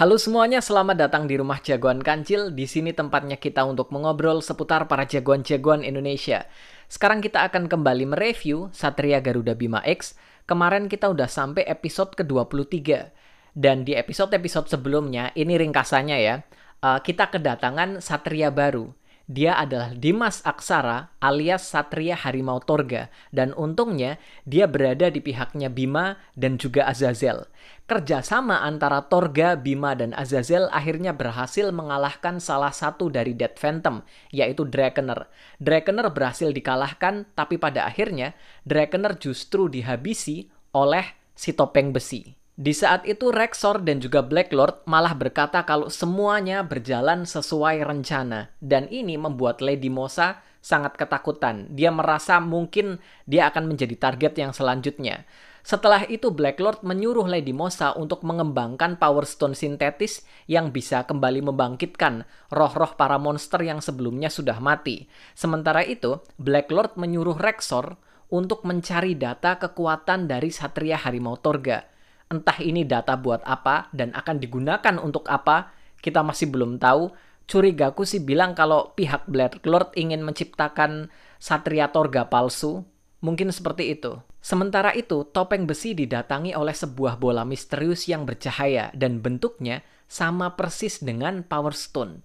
Halo semuanya, selamat datang di rumah jagoan Kancil. Di sini tempatnya kita untuk mengobrol seputar para jagoan-jagoan Indonesia. Sekarang kita akan kembali mereview Satria Garuda Bima X. Kemarin kita udah sampai episode ke-23. Dan di episode-episode sebelumnya, ini ringkasannya ya, eh, kita kedatangan Satria baru. Dia adalah Dimas Aksara alias Satria Harimau Torga dan untungnya dia berada di pihaknya Bima dan juga Azazel. Kerjasama antara Torga, Bima, dan Azazel akhirnya berhasil mengalahkan salah satu dari Dead Phantom, yaitu Drakener. Drakener berhasil dikalahkan, tapi pada akhirnya Drakener justru dihabisi oleh si topeng besi. Di saat itu Rexor dan juga Black Lord malah berkata kalau semuanya berjalan sesuai rencana dan ini membuat Lady Mosa sangat ketakutan. Dia merasa mungkin dia akan menjadi target yang selanjutnya. Setelah itu Black Lord menyuruh Lady Mosa untuk mengembangkan Power Stone sintetis yang bisa kembali membangkitkan roh-roh para monster yang sebelumnya sudah mati. Sementara itu, Black Lord menyuruh Rexor untuk mencari data kekuatan dari Satria Harimau Torga. Entah ini data buat apa dan akan digunakan untuk apa, kita masih belum tahu. Curigaku sih bilang kalau pihak Black Lord ingin menciptakan Satria Torga palsu Mungkin seperti itu. Sementara itu, topeng besi didatangi oleh sebuah bola misterius yang bercahaya dan bentuknya sama persis dengan Power Stone.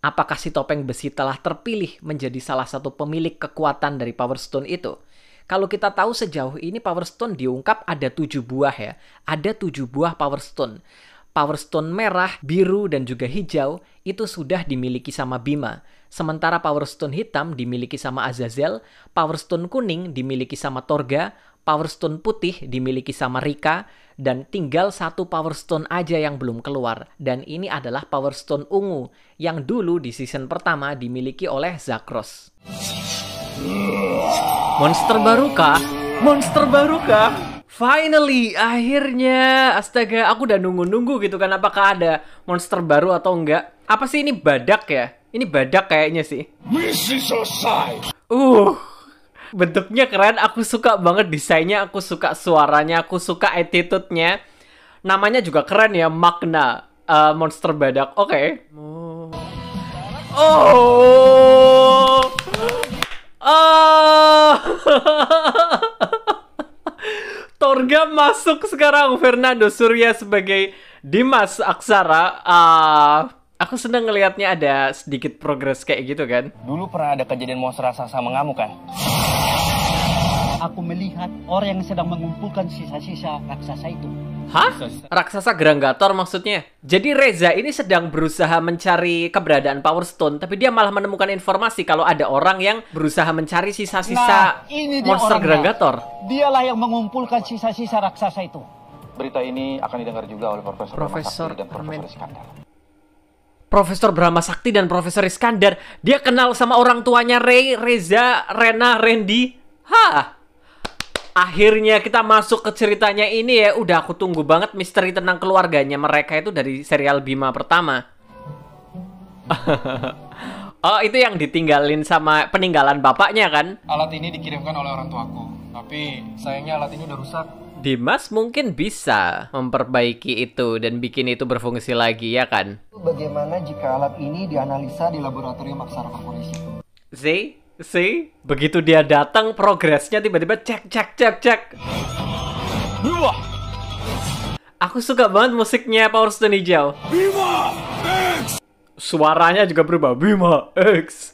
Apakah si topeng besi telah terpilih menjadi salah satu pemilik kekuatan dari Power Stone itu? Kalau kita tahu sejauh ini Power Stone diungkap ada tujuh buah ya. Ada tujuh buah Power Stone. Power Stone merah, biru, dan juga hijau itu sudah dimiliki sama Bima. Sementara Power Stone hitam dimiliki sama Azazel, Power Stone kuning dimiliki sama Torga, Power Stone putih dimiliki sama Rika, dan tinggal satu Power Stone aja yang belum keluar. Dan ini adalah Power Stone ungu yang dulu di season pertama dimiliki oleh Zakros. Monster baru kah? Monster baru kah? Finally, akhirnya, astaga, aku udah nunggu-nunggu gitu kan, apakah ada monster baru atau enggak? Apa sih ini badak ya? Ini badak kayaknya sih. Misi Uh, bentuknya keren. Aku suka banget desainnya, aku suka suaranya, aku suka attitude-nya. Namanya juga keren ya, Magna. Uh, monster badak. Oke. Okay. Oh. Oh. Ah. Torga masuk sekarang Fernando Surya sebagai Dimas Aksara. Uh, aku senang ngelihatnya ada sedikit progres kayak gitu kan. Dulu pernah ada kejadian monster raksasa mengamuk kan? Aku melihat orang yang sedang mengumpulkan sisa-sisa raksasa itu Hah? Raksasa Granggator maksudnya? Jadi Reza ini sedang berusaha mencari keberadaan Power Stone, tapi dia malah menemukan informasi kalau ada orang yang berusaha mencari sisa-sisa nah, monster Granggator. Dialah yang mengumpulkan sisa-sisa raksasa itu. Berita ini akan didengar juga oleh Profesor, Profesor dan Profesor Iskandar. Profesor Brahma Sakti dan Profesor Iskandar, dia kenal sama orang tuanya Ray, Reza, Rena, Randy. Hah? Akhirnya kita masuk ke ceritanya ini ya. Udah aku tunggu banget misteri tentang keluarganya mereka itu dari serial Bima pertama. oh, itu yang ditinggalin sama peninggalan bapaknya kan? Alat ini dikirimkan oleh orang tuaku. Tapi sayangnya alat ini udah rusak. Dimas mungkin bisa memperbaiki itu dan bikin itu berfungsi lagi ya kan? Bagaimana jika alat ini dianalisa di laboratorium Aksara Corporation? Z, See, begitu dia datang progresnya tiba-tiba cek cek cek cek. Aku suka banget musiknya Power Stone hijau. Bima X. Suaranya juga berubah. Bima X.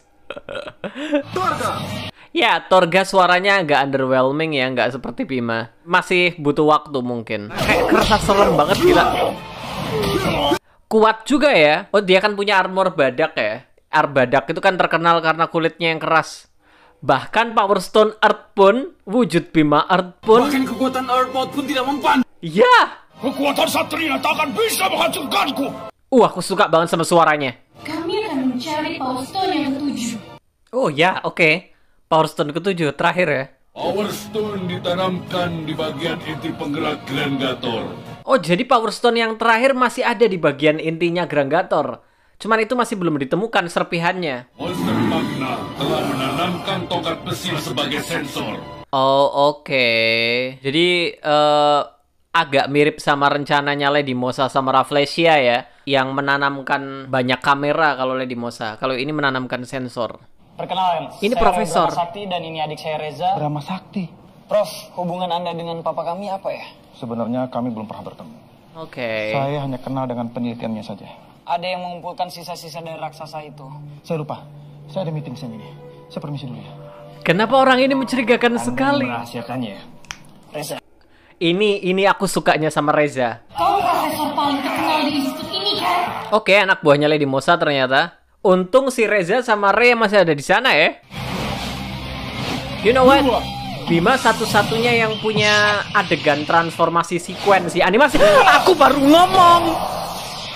Torga. Ya, Torga suaranya agak underwhelming ya, nggak seperti Bima. Masih butuh waktu mungkin. Kayak kerasa serem banget gila. Kuat juga ya. Oh, dia kan punya armor badak ya Arbadak itu kan terkenal karena kulitnya yang keras. Bahkan Power Stone Earth pun, wujud Bima Earth pun... Bahkan kekuatan Earthbound pun tidak mempan. Iya! Kekuatan Satria tak akan bisa menghancurkanku! Uh, aku suka banget sama suaranya. Kami akan mencari Power Stone yang ketujuh. Oh ya, oke. Okay. Power Stone ketujuh, terakhir ya. Power Stone ditanamkan di bagian inti penggerak Gator. Oh, jadi Power Stone yang terakhir masih ada di bagian intinya Gator. Cuman itu masih belum ditemukan serpihannya. Monster Magna telah menanamkan tongkat besi sebagai sensor. Oh, oke. Okay. Jadi uh, agak mirip sama rencananya Lady Mosa sama Raflesia ya, yang menanamkan banyak kamera kalau Lady Mosa. Kalau ini menanamkan sensor. Perkenalkan, ini saya profesor Brahma Sakti dan ini adik saya Reza. Brahma Sakti. Prof, hubungan Anda dengan papa kami apa ya? Sebenarnya kami belum pernah bertemu. Oke. Okay. Saya hanya kenal dengan penelitiannya saja ada yang mengumpulkan sisa-sisa dari raksasa itu. Saya lupa. Saya ada meeting sini. ini. Saya permisi dulu ya. Kenapa orang ini mencurigakan Anda sekali? Rahasianya, Reza. Ini ini aku sukanya sama Reza. Kau profesor paling terkenal di institut ini kan? Oke, anak buahnya Lady Mosa ternyata. Untung si Reza sama Rey masih ada di sana ya. You know what? Bima satu-satunya yang punya adegan transformasi sekuensi animasi. Aku baru ngomong.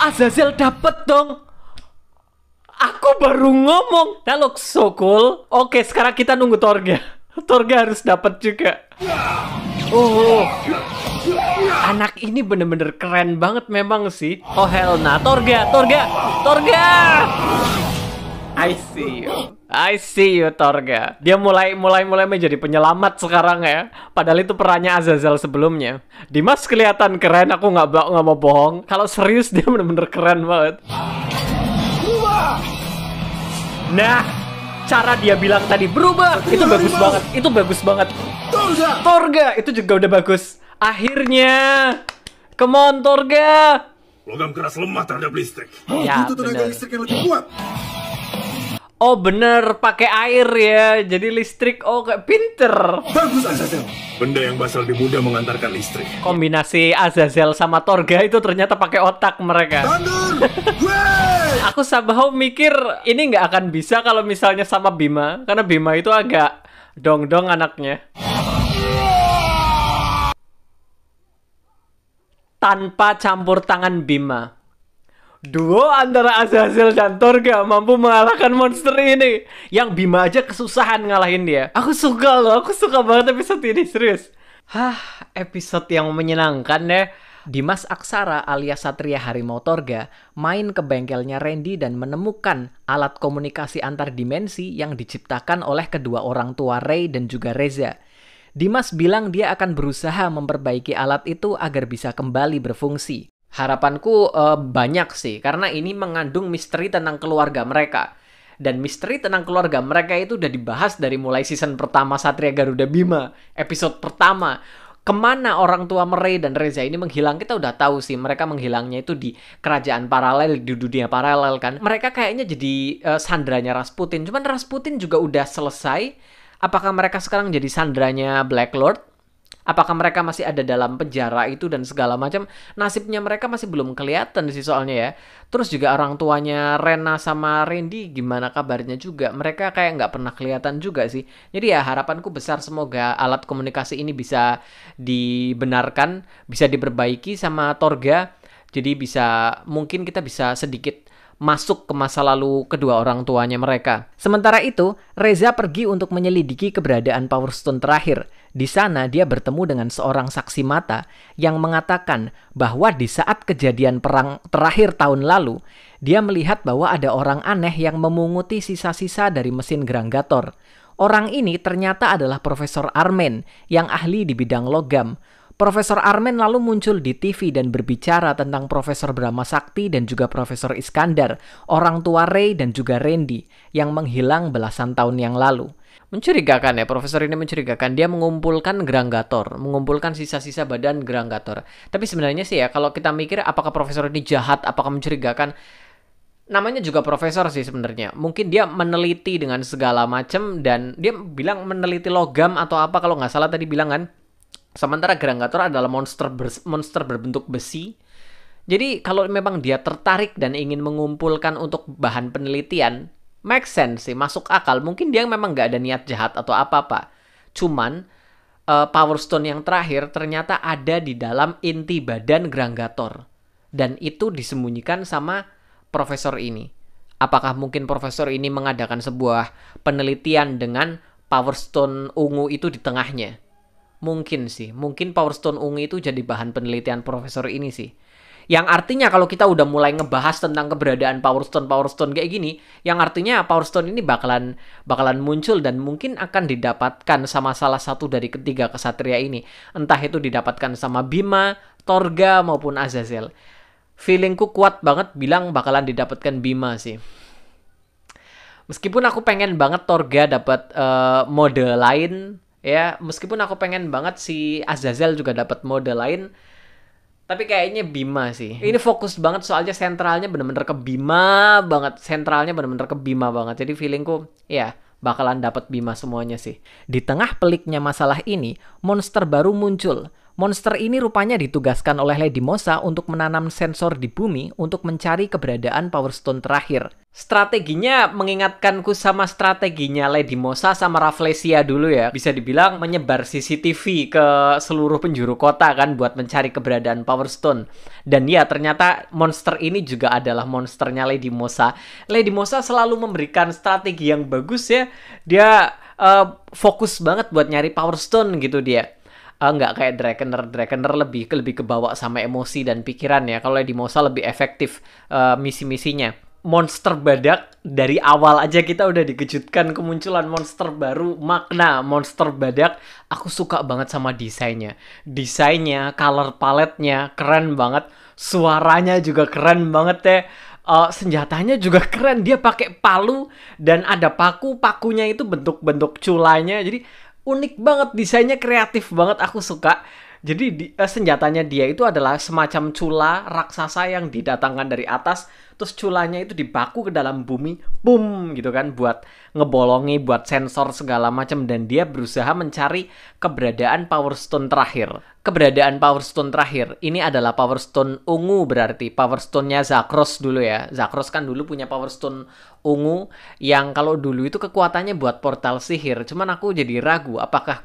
Azazel dapet dong aku baru ngomong that nah, looks so cool oke sekarang kita nunggu Torga Torga harus dapat juga oh anak ini bener-bener keren banget memang sih oh hell nah Torga Torga Torga I see you. I see you Torga. Dia mulai mulai mulai menjadi penyelamat sekarang ya. Padahal itu perannya Azazel sebelumnya. Dimas kelihatan keren, aku nggak nggak mau bohong. Kalau serius dia bener-bener keren banget. Nah, cara dia bilang tadi berubah. Itu bagus banget. Itu bagus banget. Torga. itu juga udah bagus. Akhirnya. Come on Torga. Logam keras lemah terhadap listrik. Ya, itu tenaga bener. listrik yang lebih kuat. Oh bener, pakai air ya. Jadi listrik. Oh kayak pinter. Bagus Azazel. Benda yang basal di muda mengantarkan listrik. Kombinasi Azazel sama Torga itu ternyata pakai otak mereka. Aku sabahau mikir ini nggak akan bisa kalau misalnya sama Bima, karena Bima itu agak dong-dong anaknya. Tanpa campur tangan Bima. Duo antara Azazel dan Torga mampu mengalahkan monster ini. Yang Bima aja kesusahan ngalahin dia. Aku suka loh, aku suka banget episode ini, serius. Hah, episode yang menyenangkan ya. Dimas Aksara alias Satria Harimau Torga main ke bengkelnya Randy dan menemukan alat komunikasi antar dimensi yang diciptakan oleh kedua orang tua Ray dan juga Reza. Dimas bilang dia akan berusaha memperbaiki alat itu agar bisa kembali berfungsi. Harapanku uh, banyak sih, karena ini mengandung misteri tentang keluarga mereka. Dan misteri tentang keluarga mereka itu udah dibahas dari mulai season pertama Satria Garuda Bima, episode pertama. Kemana orang tua Merei dan Reza ini menghilang kita udah tahu sih mereka menghilangnya itu di kerajaan paralel di dunia paralel kan mereka kayaknya jadi uh, sandranya Rasputin cuman Rasputin juga udah selesai apakah mereka sekarang jadi sandranya Black Lord apakah mereka masih ada dalam penjara itu dan segala macam nasibnya mereka masih belum kelihatan sih soalnya ya terus juga orang tuanya Rena sama Randy gimana kabarnya juga mereka kayak nggak pernah kelihatan juga sih jadi ya harapanku besar semoga alat komunikasi ini bisa dibenarkan bisa diperbaiki sama Torga jadi bisa mungkin kita bisa sedikit masuk ke masa lalu kedua orang tuanya mereka. Sementara itu, Reza pergi untuk menyelidiki keberadaan Power Stone terakhir. Di sana dia bertemu dengan seorang saksi mata yang mengatakan bahwa di saat kejadian perang terakhir tahun lalu, dia melihat bahwa ada orang aneh yang memunguti sisa-sisa dari mesin geranggator. Orang ini ternyata adalah Profesor Armen yang ahli di bidang logam. Profesor Armen lalu muncul di TV dan berbicara tentang Profesor Brahma Sakti dan juga Profesor Iskandar, orang tua Ray dan juga Randy, yang menghilang belasan tahun yang lalu. Mencurigakan ya, profesor ini mencurigakan. Dia mengumpulkan geranggator, mengumpulkan sisa-sisa badan geranggator. Tapi sebenarnya sih ya, kalau kita mikir apakah profesor ini jahat, apakah mencurigakan, namanya juga profesor sih sebenarnya. Mungkin dia meneliti dengan segala macam dan dia bilang meneliti logam atau apa kalau nggak salah tadi bilang kan. Sementara Geranggator adalah monster ber monster berbentuk besi. Jadi kalau memang dia tertarik dan ingin mengumpulkan untuk bahan penelitian, make sense sih, masuk akal. Mungkin dia memang nggak ada niat jahat atau apa-apa. Cuman uh, Power Stone yang terakhir ternyata ada di dalam inti badan Granggator. Dan itu disembunyikan sama profesor ini. Apakah mungkin profesor ini mengadakan sebuah penelitian dengan Power Stone ungu itu di tengahnya? Mungkin sih, mungkin Power Stone ungu itu jadi bahan penelitian profesor ini sih. Yang artinya kalau kita udah mulai ngebahas tentang keberadaan Power Stone Power Stone kayak gini, yang artinya Power Stone ini bakalan bakalan muncul dan mungkin akan didapatkan sama salah satu dari ketiga kesatria ini. Entah itu didapatkan sama Bima, Torga maupun Azazel. Feelingku kuat banget bilang bakalan didapatkan Bima sih. Meskipun aku pengen banget Torga dapat uh, mode lain, ya meskipun aku pengen banget si Azazel juga dapat mode lain tapi kayaknya Bima sih. Ini fokus banget soalnya sentralnya bener-bener ke Bima banget. Sentralnya bener-bener ke Bima banget. Jadi feelingku ya bakalan dapat Bima semuanya sih. Di tengah peliknya masalah ini, monster baru muncul Monster ini rupanya ditugaskan oleh Lady Mosa untuk menanam sensor di bumi untuk mencari keberadaan Power Stone terakhir. Strateginya mengingatkanku sama strateginya Lady Mosa sama Rafflesia dulu ya. Bisa dibilang menyebar CCTV ke seluruh penjuru kota kan buat mencari keberadaan Power Stone. Dan ya ternyata monster ini juga adalah monsternya Lady Mosa. Lady Mosa selalu memberikan strategi yang bagus ya. Dia uh, fokus banget buat nyari Power Stone gitu dia uh, kayak Drakener. Drakener lebih lebih kebawa sama emosi dan pikiran ya. Kalau di Mosa lebih efektif uh, misi-misinya. Monster badak dari awal aja kita udah dikejutkan kemunculan monster baru makna monster badak aku suka banget sama desainnya desainnya color paletnya keren banget suaranya juga keren banget ya uh, senjatanya juga keren dia pakai palu dan ada paku pakunya itu bentuk-bentuk culanya jadi unik banget desainnya kreatif banget aku suka jadi di, uh, senjatanya dia itu adalah semacam cula raksasa yang didatangkan dari atas, terus culanya itu dibaku ke dalam bumi, boom gitu kan buat ngebolongi, buat sensor segala macam dan dia berusaha mencari keberadaan Power Stone terakhir. Keberadaan Power Stone terakhir. Ini adalah Power Stone ungu berarti Power Stone-nya Zakros dulu ya. Zakros kan dulu punya Power Stone ungu yang kalau dulu itu kekuatannya buat portal sihir. Cuman aku jadi ragu apakah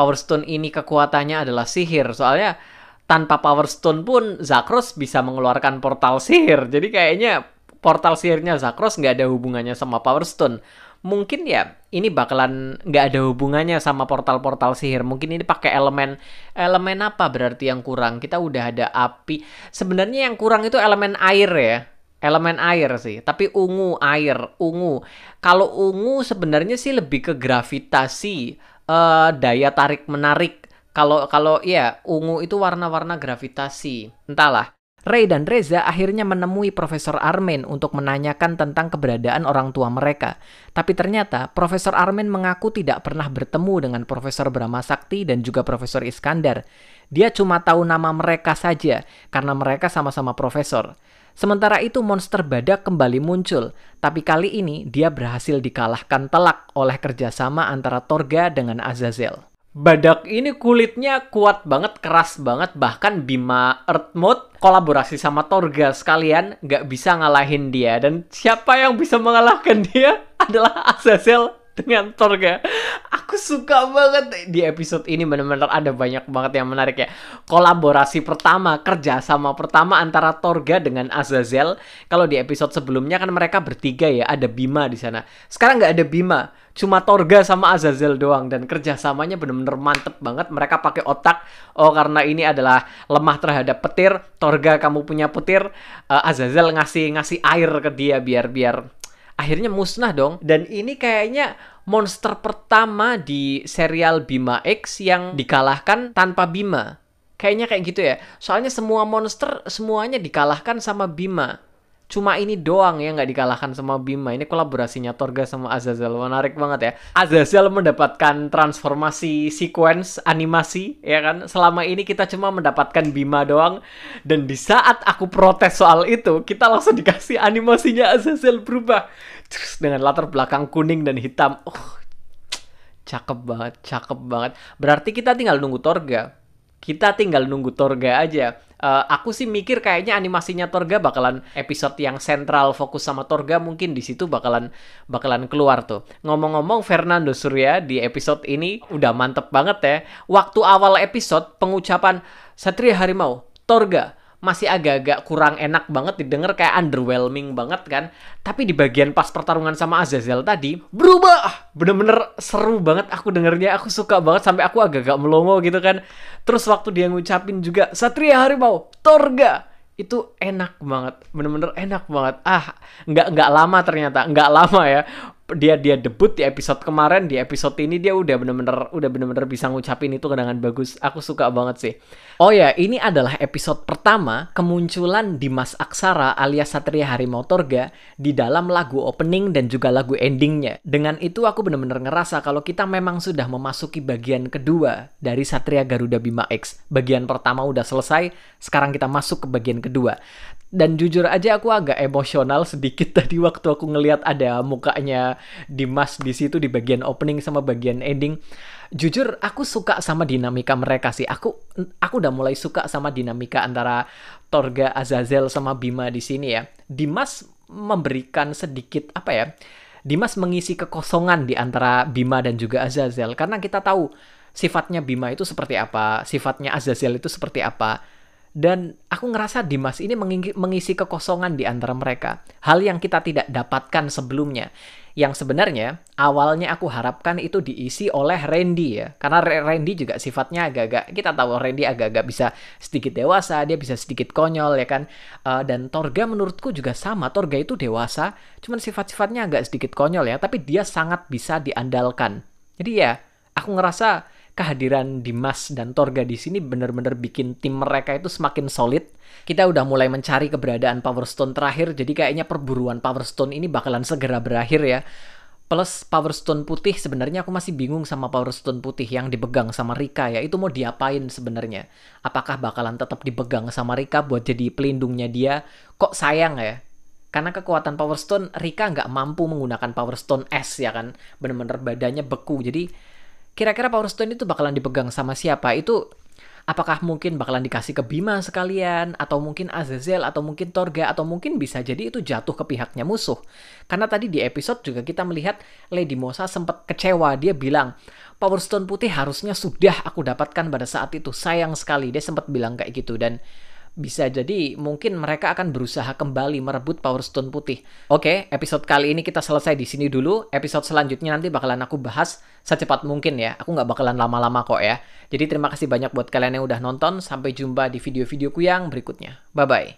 Power Stone ini kekuatannya adalah sihir. Soalnya tanpa Power Stone pun Zakros bisa mengeluarkan portal sihir. Jadi kayaknya portal sihirnya Zakros nggak ada hubungannya sama Power Stone. Mungkin ya ini bakalan nggak ada hubungannya sama portal-portal sihir. Mungkin ini pakai elemen elemen apa berarti yang kurang? Kita udah ada api. Sebenarnya yang kurang itu elemen air ya. Elemen air sih, tapi ungu air, ungu. Kalau ungu sebenarnya sih lebih ke gravitasi uh, daya tarik menarik. Kalau kalau ya ungu itu warna-warna gravitasi. Entahlah. Ray dan Reza akhirnya menemui Profesor Armin untuk menanyakan tentang keberadaan orang tua mereka. Tapi ternyata Profesor Armin mengaku tidak pernah bertemu dengan Profesor Brahma Sakti dan juga Profesor Iskandar. Dia cuma tahu nama mereka saja karena mereka sama-sama profesor. Sementara itu monster badak kembali muncul, tapi kali ini dia berhasil dikalahkan telak oleh kerjasama antara Torga dengan Azazel. Badak ini kulitnya kuat banget, keras banget, bahkan Bima Earth Mode kolaborasi sama Torga sekalian nggak bisa ngalahin dia. Dan siapa yang bisa mengalahkan dia adalah Azazel dengan Torga. Aku suka banget di episode ini benar-benar ada banyak banget yang menarik ya. Kolaborasi pertama, kerja sama pertama antara Torga dengan Azazel. Kalau di episode sebelumnya kan mereka bertiga ya, ada Bima di sana. Sekarang nggak ada Bima, cuma Torga sama Azazel doang dan kerjasamanya bener-bener mantep banget. Mereka pakai otak. Oh karena ini adalah lemah terhadap petir. Torga kamu punya petir. Uh, Azazel ngasih ngasih air ke dia biar biar akhirnya musnah dong. Dan ini kayaknya monster pertama di serial Bima X yang dikalahkan tanpa Bima. Kayaknya kayak gitu ya. Soalnya semua monster semuanya dikalahkan sama Bima cuma ini doang ya nggak dikalahkan sama Bima. Ini kolaborasinya Torga sama Azazel menarik banget ya. Azazel mendapatkan transformasi sequence animasi ya kan. Selama ini kita cuma mendapatkan Bima doang dan di saat aku protes soal itu, kita langsung dikasih animasinya Azazel berubah Terus dengan latar belakang kuning dan hitam. Oh, cakep banget, cakep banget. Berarti kita tinggal nunggu Torga. Kita tinggal nunggu Torga aja uh, aku sih mikir kayaknya animasinya Torga bakalan episode yang sentral fokus sama Torga mungkin di situ bakalan bakalan keluar tuh. Ngomong-ngomong Fernando Surya di episode ini udah mantep banget ya. Waktu awal episode pengucapan Satria Harimau Torga masih agak-agak kurang enak banget didengar kayak underwhelming banget kan. Tapi di bagian pas pertarungan sama Azazel tadi berubah. Ah, bener-bener seru banget aku dengernya. Aku suka banget sampai aku agak-agak melongo gitu kan. Terus waktu dia ngucapin juga Satria Harimau, Torga, itu enak banget bener-bener enak banget ah nggak nggak lama ternyata nggak lama ya dia dia debut di episode kemarin di episode ini dia udah bener-bener udah bener-bener bisa ngucapin itu dengan bagus aku suka banget sih oh ya ini adalah episode pertama kemunculan Dimas Aksara alias Satria Harimau Torga di dalam lagu opening dan juga lagu endingnya dengan itu aku bener-bener ngerasa kalau kita memang sudah memasuki bagian kedua dari Satria Garuda Bima X bagian pertama udah selesai sekarang kita masuk ke bagian kedua dan jujur aja aku agak emosional sedikit tadi waktu aku ngelihat ada mukanya Dimas di situ di bagian opening sama bagian ending. Jujur aku suka sama dinamika mereka sih. Aku aku udah mulai suka sama dinamika antara Torga Azazel sama Bima di sini ya. Dimas memberikan sedikit apa ya? Dimas mengisi kekosongan di antara Bima dan juga Azazel karena kita tahu sifatnya Bima itu seperti apa, sifatnya Azazel itu seperti apa dan aku ngerasa Dimas ini mengisi kekosongan di antara mereka. Hal yang kita tidak dapatkan sebelumnya. Yang sebenarnya awalnya aku harapkan itu diisi oleh Randy ya. Karena Randy juga sifatnya agak-agak, kita tahu Randy agak-agak bisa sedikit dewasa, dia bisa sedikit konyol ya kan. Eh, dan Torga menurutku juga sama, Torga itu dewasa, cuman sifat-sifatnya agak sedikit konyol ya. Tapi dia sangat bisa diandalkan. Jadi ya, aku ngerasa kehadiran Dimas dan Torga di sini benar-benar bikin tim mereka itu semakin solid. Kita udah mulai mencari keberadaan Power Stone terakhir, jadi kayaknya perburuan Power Stone ini bakalan segera berakhir ya. Plus Power Stone putih sebenarnya aku masih bingung sama Power Stone putih yang dipegang sama Rika ya. Itu mau diapain sebenarnya? Apakah bakalan tetap dipegang sama Rika buat jadi pelindungnya dia? Kok sayang ya? Karena kekuatan Power Stone Rika nggak mampu menggunakan Power Stone S ya kan. Bener-bener badannya beku. Jadi Kira-kira Power Stone itu bakalan dipegang sama siapa? Itu apakah mungkin bakalan dikasih ke Bima sekalian atau mungkin Azazel atau mungkin Torga atau mungkin bisa jadi itu jatuh ke pihaknya musuh. Karena tadi di episode juga kita melihat Lady Mosa sempat kecewa, dia bilang, "Power Stone putih harusnya sudah aku dapatkan pada saat itu. Sayang sekali." Dia sempat bilang kayak gitu dan bisa jadi mungkin mereka akan berusaha kembali merebut Power Stone putih. Oke, episode kali ini kita selesai di sini dulu. Episode selanjutnya nanti bakalan aku bahas secepat mungkin ya. Aku nggak bakalan lama-lama kok ya. Jadi terima kasih banyak buat kalian yang udah nonton. Sampai jumpa di video-videoku yang berikutnya. Bye-bye.